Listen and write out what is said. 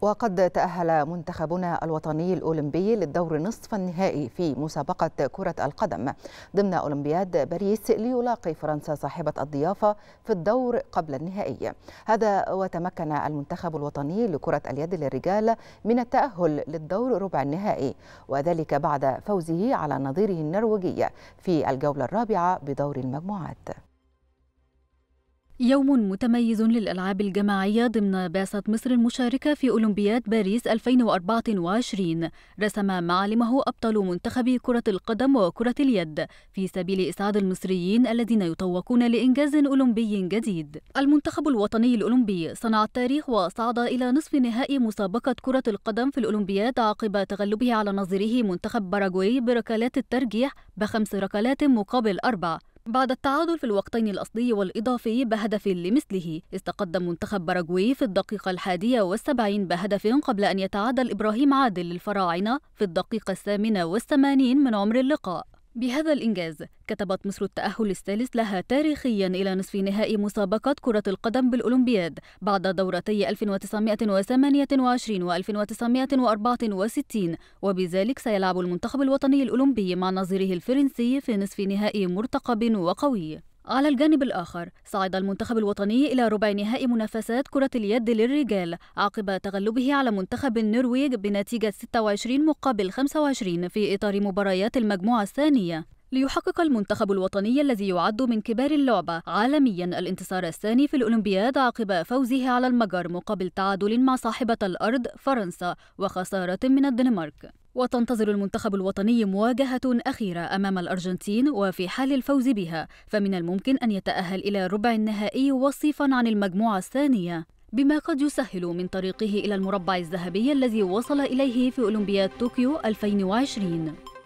وقد تأهل منتخبنا الوطني الأولمبي للدور نصف النهائي في مسابقة كرة القدم ضمن أولمبياد باريس ليلاقي فرنسا صاحبة الضيافة في الدور قبل النهائي هذا وتمكن المنتخب الوطني لكرة اليد للرجال من التأهل للدور ربع النهائي وذلك بعد فوزه على نظيره النرويجي في الجولة الرابعة بدور المجموعات يوم متميز للألعاب الجماعية ضمن بعثة مصر المشاركة في أولمبياد باريس 2024 رسم معالمه أبطال منتخبي كرة القدم وكرة اليد في سبيل إسعاد المصريين الذين يتوقون لإنجاز أولمبي جديد المنتخب الوطني الأولمبي صنع التاريخ وصعد إلى نصف نهائي مسابقة كرة القدم في الأولمبياد عقب تغلبه على نظيره منتخب باراغواي بركلات الترجيح بخمس ركلات مقابل أربع بعد التعادل في الوقتين الأصلي والإضافي بهدف لمثله استقدم منتخب باراغواي في الدقيقة الحادية والسبعين بهدف قبل أن يتعادل إبراهيم عادل للفراعنة في الدقيقة الثامنة والثمانين من عمر اللقاء بهذا الإنجاز كتبت مصر التأهل الثالث لها تاريخيا إلى نصف نهائي مسابقة كرة القدم بالأولمبياد بعد دورتي 1928 و 1964 وبذلك سيلعب المنتخب الوطني الأولمبي مع نظيره الفرنسي في نصف نهائي مرتقب وقوي على الجانب الآخر صعد المنتخب الوطني إلى ربع نهائي منافسات كرة اليد للرجال عقب تغلبه على منتخب النرويج بنتيجة 26 مقابل 25 في إطار مباريات المجموعة الثانية ليحقق المنتخب الوطني الذي يعد من كبار اللعبة عالميا الانتصار الثاني في الأولمبياد عقب فوزه على المجر مقابل تعادل مع صاحبة الأرض فرنسا وخسارة من الدنمارك وتنتظر المنتخب الوطني مواجهة أخيرة أمام الأرجنتين وفي حال الفوز بها فمن الممكن أن يتأهل إلى ربع النهائي وصيفا عن المجموعة الثانية بما قد يسهل من طريقه إلى المربع الذهبي الذي وصل إليه في أولمبياد طوكيو 2020